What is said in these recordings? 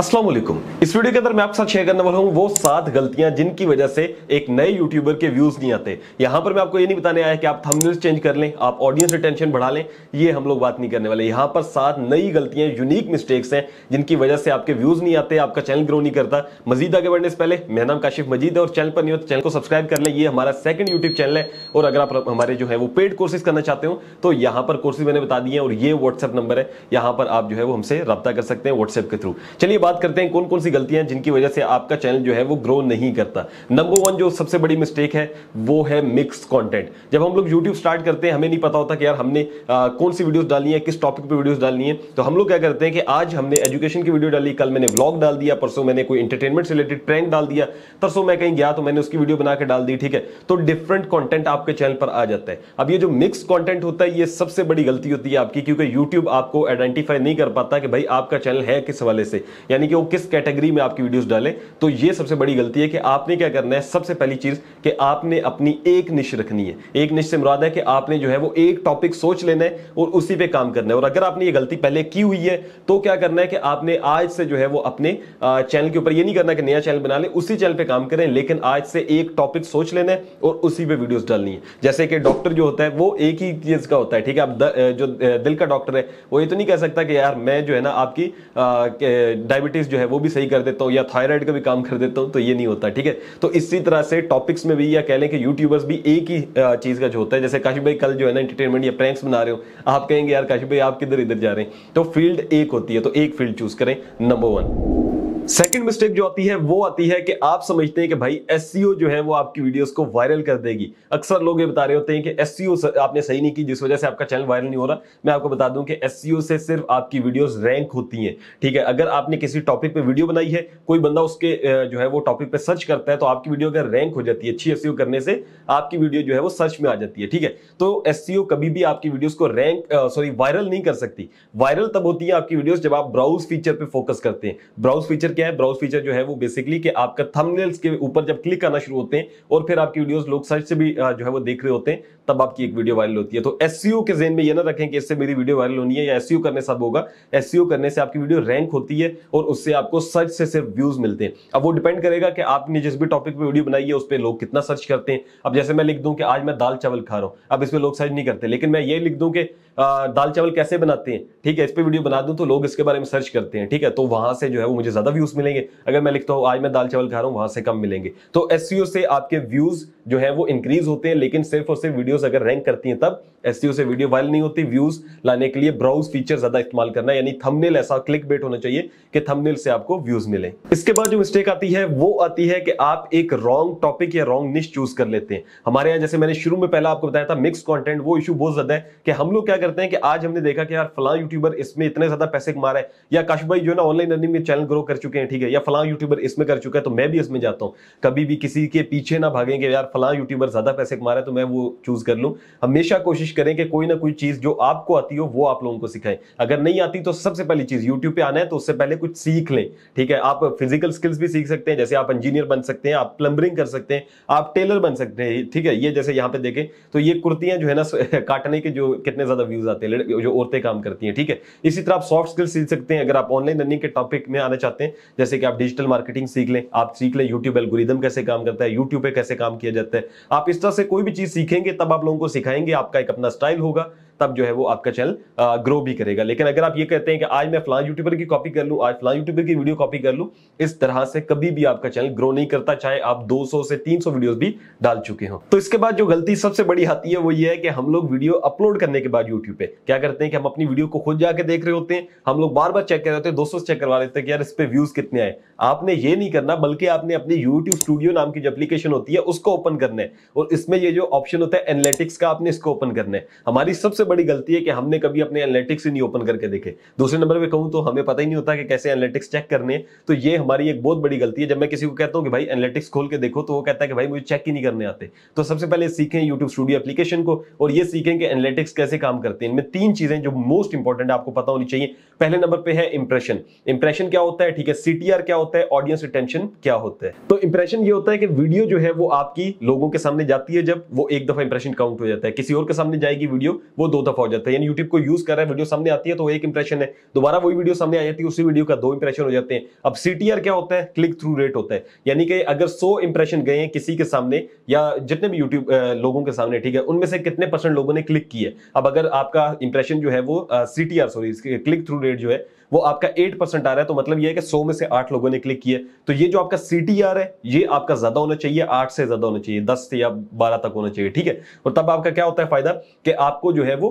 असलम इस वीडियो के अंदर मैं आपके साथ शेयर करने वाला हूँ वो सात गलतियां जिनकी वजह से एक नए यूट्यूबर के व्यूज नहीं आते यहां पर मैं आपको ये नहीं बताने आया कि आप थंबनेल्स चेंज कर लें आप ऑडियंस रिटेंशन बढ़ा लें ये हम लोग बात नहीं करने वाले यहां पर सात नई गलतियां यूनिक मिस्टेक्स हैं जिनकी वजह से आपके व्यूज नहीं आते आपका चैनल ग्रो नहीं करता मजीद आगे बढ़ने से पहले मेरा नाम काशिफ मजीद है और चैनल पर नहीं चैनल तो को सब्सक्राइब कर लें ये हमारा सेकंड यूट्यूब चैनल है और अगर आप हमारे जो है वो पेड कोर्सेज करना चाहते हो तो यहां पर कोर्सेज मैंने बता दिए और ये व्हाट्सएप नंबर है यहां पर आप जो है वो हमसे रब्ता कर सकते हैं व्हाट्सएप के थ्रू चलिए बात करते हैं कौन कौन सी गलतियां जिनकी वजह से आपका चैनल जो है वो ग्रो नहीं करता नंबर वन जो सबसे बड़ी मिस्टेक है वो है मिक्स कंटेंट जब हम लोग यूट्यूब स्टार्ट करते हैं हमें नहीं पता होता कि यार हमने आ, कौन सी वीडियोस डालनी है किस टॉपिक पे वीडियोस डालनी है तो हम लोग क्या करते हैं कि आज हमने एजुकेशन की वीडियो डाली कल मैंने ब्लॉग डाल दिया परसों मैंने कोई इंटरटेनमेंट से रिलेटेड ट्रेंड डाल दिया परसों मैं कहीं गया तो मैंने उसकी वीडियो बनाकर डाल दी ठीक है तो डिफरेंट कॉन्टेंट आपके चैनल पर आ जाता है अब ये जो मिक्स कॉन्टेंट होता है ये सबसे बड़ी गलती होती है आपकी क्योंकि यूट्यूब आपको आइडेंटिफाई नहीं कर पाता कि भाई आपका चैनल है किस हवाले से यानी कि वो किस कैटेगरी में आपकी वीडियोस डालें तो ये सबसे बड़ी गलती है कि आपने क्या करना है सबसे पहली चीज़ कि आपने अपनी एक निश रखनी है एक निश से मुराद है कि आपने जो है वो एक टॉपिक सोच लेना है और उसी पर काम करना है और अगर आपने ये गलती पहले की हुई है तो क्या करना है कि आपने आज से जो है वो अपने चैनल के ऊपर ये नहीं करना कि नया चैनल बना ले उसी चैनल पर काम करें लेकिन आज से एक टॉपिक सोच लेना है और उसी पर वीडियोज डालनी है जैसे कि डॉक्टर जो होता है वो एक ही चीज का होता है ठीक है अब जो दिल का डॉक्टर है वो ये तो नहीं कह सकता कि यार मैं जो है ना आपकी डायबिटीज डायबिटीज़ जो है वो भी सही कर देता हूँ या थायराइड का भी काम कर देता हूँ तो ये नहीं होता ठीक है तो इसी तरह से टॉपिक्स में भी या कह लें कि यूट्यूबर्स भी एक ही चीज़ का जो होता है जैसे काशी भाई कल जो है ना इंटरटेनमेंट या प्रैंक्स बना रहे हो आप कहेंगे यार काशी भाई आप किधर इधर जा रहे हैं तो फील्ड एक होती है तो एक फील्ड चूज करें नंबर वन सेकंड मिस्टेक जो आती है वो आती है कि आप समझते हैं कि भाई एस जो है वो आपकी वीडियोस को वायरल कर देगी अक्सर लोग ये बता रहे होते हैं कि एस आपने सही नहीं की जिस वजह से आपका चैनल वायरल नहीं हो रहा मैं आपको बता दूं कि एस से सिर्फ आपकी वीडियोस रैंक होती हैं ठीक है अगर आपने किसी टॉपिक पर वीडियो बनाई है कोई बंदा उसके जो है वो टॉपिक पर सर्च करता है तो आपकी वीडियो अगर रैंक हो जाती है अच्छी एस करने से आपकी वीडियो जो है वो सर्च में आ जाती है ठीक है तो एस कभी भी आपकी वीडियोज को रैंक सॉरी वायरल नहीं कर सकती वायरल तब होती है आपकी वीडियोज जब आप ब्राउज फीचर पर फोकस करते हैं ब्राउज फीचर क्या है ब्राउज फीचर जो है वो बेसिकली कि आपका थंबनेल्स के ऊपर जब क्लिक करना शुरू होते हैं और फिर आपकी वीडियोस लोग सर्च से भी जो है वो देख रहे होते हैं तब आपकी एक वीडियो वायरल होती है तो एस e के जेन में ये ना रखें कि इससे मेरी वीडियो वायरल होनी है या एस e करने से होगा एस e करने से आपकी वीडियो रैंक होती है और उससे आपको सर्च से सिर्फ व्यूज मिलते हैं अब वो डिपेंड करेगा कि आपने जिस भी टॉपिक पर वीडियो बनाई है उस पर लोग कितना सर्च करते हैं अब जैसे मैं लिख दूँ कि आज मैं दाल चावल खा रहा हूँ अब इस पर लोग सर्च नहीं करते लेकिन मैं ये लिख दूँ कि दाल चावल कैसे बनाते हैं ठीक है इस पर वीडियो बना दूँ तो लोग इसके बारे में सर्च करते हैं ठीक है तो वहाँ से जो है वो मुझे ज्यादा व्यूज व्यूज मिलेंगे अगर मैं लिखता हूं आज मैं दाल चावल खा रहा हूं वहां से कम मिलेंगे तो एस e से आपके व्यूज जो है वो इंक्रीज होते हैं लेकिन सिर्फ और सिर्फ वीडियोस अगर रैंक करती हैं तब एस e से वीडियो वायरल नहीं होती व्यूज लाने के लिए ब्राउज फीचर ज्यादा इस्तेमाल करना यानी थमनेल ऐसा क्लिक बेट होना चाहिए कि थमनेल से आपको व्यूज मिले इसके बाद जो मिस्टेक आती है वो आती है कि आप एक रॉन्ग टॉपिक या रॉन्ग निश चूज कर लेते हैं हमारे यहाँ जैसे मैंने शुरू में पहला आपको बताया था मिक्स कॉन्टेंट वो इशू बहुत ज्यादा है कि हम लोग क्या करते हैं कि आज हमने देखा कि यार फला यूट्यूबर इसमें इतने ज्यादा पैसे कमा रहे हैं या काशुभाई जो है ना ऑनलाइन रनिंग में चैनल ग्रो कर चुके चुके हैं ठीक है या फला यूट्यूबर इसमें कर चुका है तो मैं भी इसमें जाता हूँ कभी भी किसी के पीछे ना भागें कि यार फला यूट्यूबर ज़्यादा पैसे कमा रहा है तो मैं वो चूज़ कर लूँ हमेशा कोशिश करें कि कोई ना कोई चीज़ जो आपको आती हो वो आप लोगों को सिखाएं अगर नहीं आती तो सबसे पहली चीज़ यूट्यूब पर आना है तो उससे पहले कुछ सीख लें ठीक है आप फिजिकल स्किल्स भी सीख सकते हैं जैसे आप इंजीनियर बन सकते हैं आप प्लम्बरिंग कर सकते हैं आप टेलर बन सकते हैं ठीक है ये जैसे यहाँ पे देखें तो ये कुर्तियां जो है ना काटने के जो कितने ज़्यादा व्यूज़ आते हैं जो औरतें काम करती हैं ठीक है इसी तरह आप सॉफ्ट स्किल्स सीख सकते हैं अगर आप ऑनलाइन रनिंग के टॉपिक में आना चाहते हैं जैसे कि आप डिजिटल मार्केटिंग सीख लें आप सीख लें यूट्यूब एल्गोरिदम कैसे काम करता है यूट्यूब पे कैसे काम किया जाता है आप इस तरह से कोई भी चीज़ सीखेंगे तब आप लोगों को सिखाएंगे आपका एक अपना स्टाइल होगा तब जो है वो आपका चैनल ग्रो भी करेगा लेकिन अगर आप ये कहते हैं कि आज मैं फ्लाइन यूट्यूबर की कॉपी कर लूँ आज फ्लाइन यूट्यूबर की वीडियो कॉपी कर लूँ इस तरह से कभी भी आपका चैनल ग्रो नहीं करता चाहे आप दो से तीन सौ भी डाल चुके हों तो इसके बाद जो गलती सबसे बड़ी आती है वो ये है कि हम लोग वीडियो अपलोड करने के बाद यूट्यूब पर क्या करते हैं कि हम अपनी वीडियो को खुद जाकर देख रहे होते हैं हम लोग बार बार चेक कर रहे होते हैं दोस्तों से चेक करवा लेते हैं कि यार इस पर व्यूज कितने आए आपने ये नहीं करना बल्कि आपने अपने YouTube Studio नाम की जो एप्लीकेशन होती है उसको ओपन करना है और इसमें ये जो ऑप्शन होता है एनालिटिक्स का आपने इसको ओपन करना है हमारी सबसे बड़ी गलती है कि हमने कभी अपने एनालिटिक्स ही नहीं ओपन करके देखे दूसरे नंबर पे कहूं तो हमें पता ही नहीं होता कि कैसे एनालिटिक्स चेक करने हैं तो ये हमारी एक बहुत बड़ी गलती है जब मैं किसी को कहता हूं कि भाई एनालिटिक्स खोल के देखो तो वो कहता है कि भाई मुझे चेक ही नहीं करने आते तो सबसे पहले सीखें यूट्यूब स्टूडियो एप्लीकेशन को और ये सीखें कि एनालिटिक्स कैसे काम करते हैं इनमें तीन चीजें जो मोस्ट इंपॉर्टेंट आपको पता होनी चाहिए पहले नंबर पर है इंप्रेशन इंप्रेशन क्या होता है ठीक है सीटीआर क्या होता है ऑडियंस रिटेंशन क्या होता है तो इंप्रेशन ये होता है कि वीडियो जो है वो आपकी लोगों के सामने जाती है जब वो एक दफा इंप्रेशन काउंट हो जाता है किसी और के सामने जाएगी वीडियो वो दो दफा हो जाता है यानी यूट्यूब को यूज कर रहा है वीडियो सामने आती है तो एक इंप्रेशन है दोबारा वही वीडियो सामने आ जाती है उसी वीडियो का दो इंप्रेशन हो जाते हैं अब सी क्या होता है क्लिक थ्रू रेट होता है यानी कि अगर सौ इंप्रेशन गए हैं किसी के सामने या जितने भी यूट्यूब लोगों के सामने ठीक है उनमें से कितने परसेंट लोगों ने क्लिक किया अब अगर आपका इंप्रेशन जो है वो C sorry click through rate जो है वो आपका एट परसेंट आ रहा है तो मतलब ये है कि सौ में से आठ लोगों ने क्लिक किया तो ये जो आपका सी है ये आपका ज्यादा होना चाहिए आठ से ज्यादा होना चाहिए दस से या बारह तक होना चाहिए ठीक है और तब आपका क्या होता है फायदा कि आपको जो है वो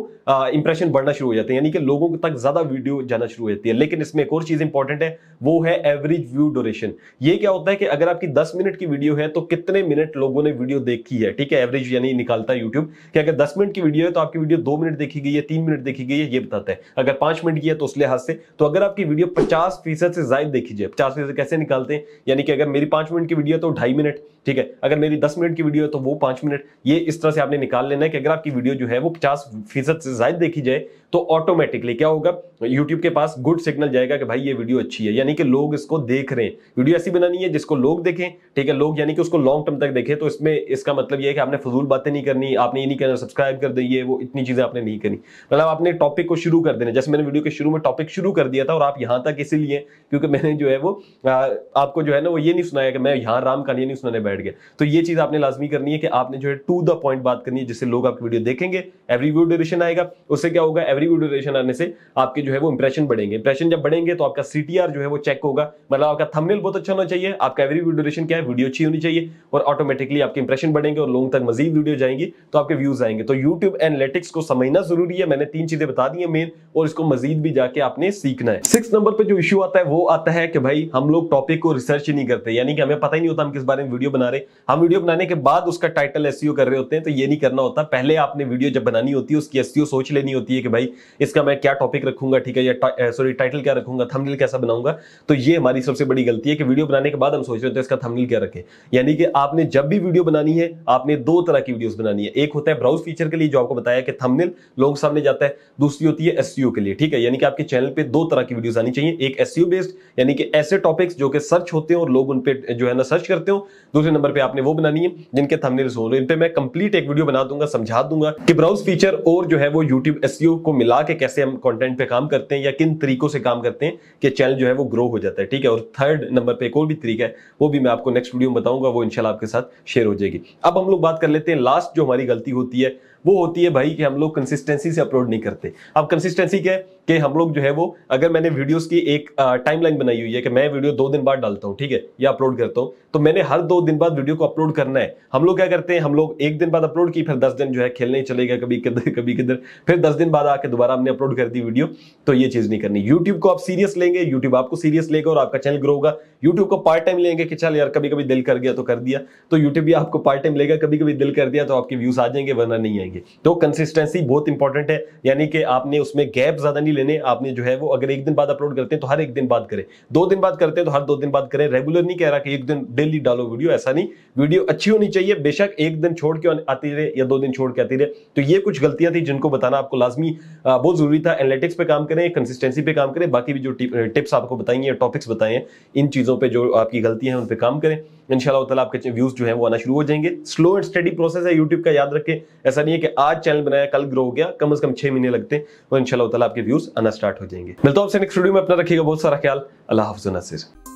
इंप्रेशन बढ़ना शुरू हो जाते हैं यानी कि लोगों तक ज्यादा वीडियो जाना शुरू हो जाती है लेकिन इसमें एक और चीज इंपॉर्टेंट है वो है एवरेज व्यू डोरेशन ये क्या होता है कि अगर आपकी दस मिनट की वीडियो है तो कितने मिनट लोगों ने वीडियो देखी है ठीक है एवरेज यानी निकालता है यूट्यूब कि अगर दस मिनट की वीडियो है तो आपकी वीडियो दो मिनट देखी गई है तीन मिनट देखी गई है ये बताता है अगर पांच मिनट की है तो उस लिहाज से तो अगर आपकी वीडियो पचास फीसद से ज्यादा देखी जाए पचास फीसद कैसे निकालते हैं यानी कि अगर मेरी पांच मिनट की वीडियो तो ढाई मिनट ठीक है अगर मेरी दस मिनट की वीडियो है तो वो पांच मिनट ये इस तरह से आपने निकाल लेना है कि अगर आपकी वीडियो जो है वो पचास फीसद से ज्यादा देखी जाए तो ऑटोमेटिकली क्या होगा यूट्यूब के पास गुड सिग्नल जाएगा कि भाई ये वीडियो अच्छी है यानी कि लोग इसको देख रहे हैं वीडियो ऐसी बनानी है जिसको लोग देखें ठीक है लोग यानी कि उसको लॉन्ग टर्म तक देखें तो इसमें इसका मतलब यह है कि आपने फजूल बातें नहीं करनी आपने ये नहीं करना सब्सक्राइब कर दिए वो इतनी चीजें आपने नहीं करनी मतलब आपने टॉपिक को शुरू कर देना जैसे मैंने वीडियो के शुरू में टॉपिक शुरू कर दिया था और आप यहां तक इसीलिए क्योंकि मैंने जो है वो आपको जो है ना वो ये नहीं सुनाया कि मैं यहां राम का नहीं सुनाने बैठ बैठ गया तो ये चीज़ आपने लाजमी करनी है कि आपने जो है टू द पॉइंट बात करनी है जिससे लोग आपकी वीडियो देखेंगे एवरी व्यू ड्यूरेशन आएगा उससे क्या होगा एवरी व्यू ड्यूरेशन आने से आपके जो है वो इंप्रेशन बढ़ेंगे इंप्रेशन जब बढ़ेंगे तो आपका सी जो है वो चेक होगा मतलब आपका थमनेल बहुत अच्छा होना चाहिए आपका एवरी व्यू ड्यूरेशन क्या है वीडियो अच्छी होनी चाहिए और ऑटोमेटिकली आपके इंप्रेशन बढ़ेंगे और लोगों तक मजीद वीडियो जाएंगी तो आपके व्यूज आएंगे तो यूट्यूब एनलेटिक्स को समझना जरूरी है मैंने तीन चीजें बता दी है मेन और इसको मजीद भी जाके आपने सीखना है सिक्स नंबर पर जो इशू आता है वो आता है कि भाई हम लोग टॉपिक को रिसर्च नहीं करते यानी कि हमें पता ही नहीं होता हम किस बारे में वीडियो बना बना रहे हम वीडियो बनाने के बाद उसका टाइटल एस e कर रहे होते हैं तो ये नहीं करना होता पहले आपने वीडियो जब बनानी होती है उसकी एस e सोच लेनी होती है कि भाई इसका मैं क्या टॉपिक रखूंगा ठीक है या सॉरी टाइटल क्या रखूंगा थमनिल कैसा बनाऊंगा तो ये हमारी सबसे बड़ी गलती है कि वीडियो बनाने के बाद हम सोच रहे होते हैं इसका थमनिल क्या रखें यानी कि आपने जब भी वीडियो बनानी है आपने दो तरह की वीडियो बनानी है एक होता है ब्राउज फीचर के लिए जो आपको बताया कि थमनिल लोगों सामने जाता है दूसरी होती है एस e के लिए ठीक है यानी कि आपके चैनल पर दो तरह की वीडियो आनी चाहिए एक एस बेस्ड यानी कि ऐसे टॉपिक्स जो कि सर्च होते हैं और लोग उन पर जो है ना सर्च करते हो दूसरे नंबर पे आपने वो बनानी है जिनके थंबनेल्स हो इन पे मैं कंप्लीट एक वीडियो बना दूंगा समझा दूंगा कि ब्राउज फीचर और जो है वो यूट्यूब एस e को मिला के कैसे हम कॉन्टेंट पे काम करते हैं या किन तरीकों से काम करते हैं कि चैनल जो है वो ग्रो हो जाता है ठीक है और थर्ड नंबर पर एक और भी तरीका है वो भी मैं आपको नेक्स्ट वीडियो में बताऊंगा वो इनशाला आपके साथ शेयर हो जाएगी अब हम लोग बात कर लेते हैं लास्ट जो हमारी गलती होती है वो होती है भाई कि हम लोग कंसिस्टेंसी से अपलोड नहीं करते अब कंसिस्टेंसी क्या है कि हम लोग जो है वो अगर मैंने वीडियोस की एक टाइमलाइन बनाई हुई है कि मैं वीडियो दो दिन बाद डालता हूँ ठीक है या अपलोड करता हूँ तो मैंने हर दो दिन बाद वीडियो को अपलोड करना है हम लोग क्या करते हैं हम लोग एक दिन बाद अपलोड की फिर दस दिन जो है खेलने चले गए कभी किधर कभी किधर फिर दस दिन बाद आके दोबारा हमने अपलोड कर दी वीडियो तो ये चीज़ नहीं करनी यूट्यूब को आप सीरियस लेंगे यूट्यूब आपको सीरियस लेगा और आपका चैनल ग्रो होगा यूट्यूब को पार्ट टाइम लेंगे कि चल यार कभी कभी दिल कर गया तो कर दिया तो यूट्यूब भी आपको पार्ट टाइम लेगा कभी कभी दिल कर दिया तो आपके व्यूज आ जाएंगे वरना नहीं जाएंगे तो कंसिस्टेंसी बहुत इंपॉर्टेंट है यानी कि आपने उसमें गैप ज्यादा नहीं लेने आपने जो है वो अगर एक दिन बाद अपलोड करते हैं तो हर एक दिन बाद करें दो दिन बाद करते हैं तो हर दो दिन बाद करें रेगुलर नहीं कह रहा कि एक दिन डेली डालो वीडियो ऐसा नहीं वीडियो अच्छी होनी चाहिए बेशक एक दिन छोड़ के आती रहे या दो दिन छोड़ के आती रहे तो ये कुछ गलतियां थी जिनको बताना आपको लाजमी बहुत जरूरी था एनालिटिक्स पे काम करें कंसिस्टेंसी पे काम करें बाकी भी जो टिप्स आपको बताएंगे टॉपिक्स बताएं इन चीज़ों पर जो आपकी गलतियां हैं उन पर काम करें इनशाला आपके व्यूज़ जो है वो आना शुरू हो जाएंगे स्लो एंड स्टडी प्रोसेस है यूट्यूब का याद रखें ऐसा नहीं है कि आज चैनल बनाया कल ग्रो हो गया कम से कम छह महीने लगते हैं और इंशाल्लाह ताला आपके व्यूज आना स्टार्ट हो जाएंगे मिलता हूं आपसे नेक्स्ट वीडियो में अपना रखिएगा बहुत सारा ख्याल अल्लाह हाफिज नसीर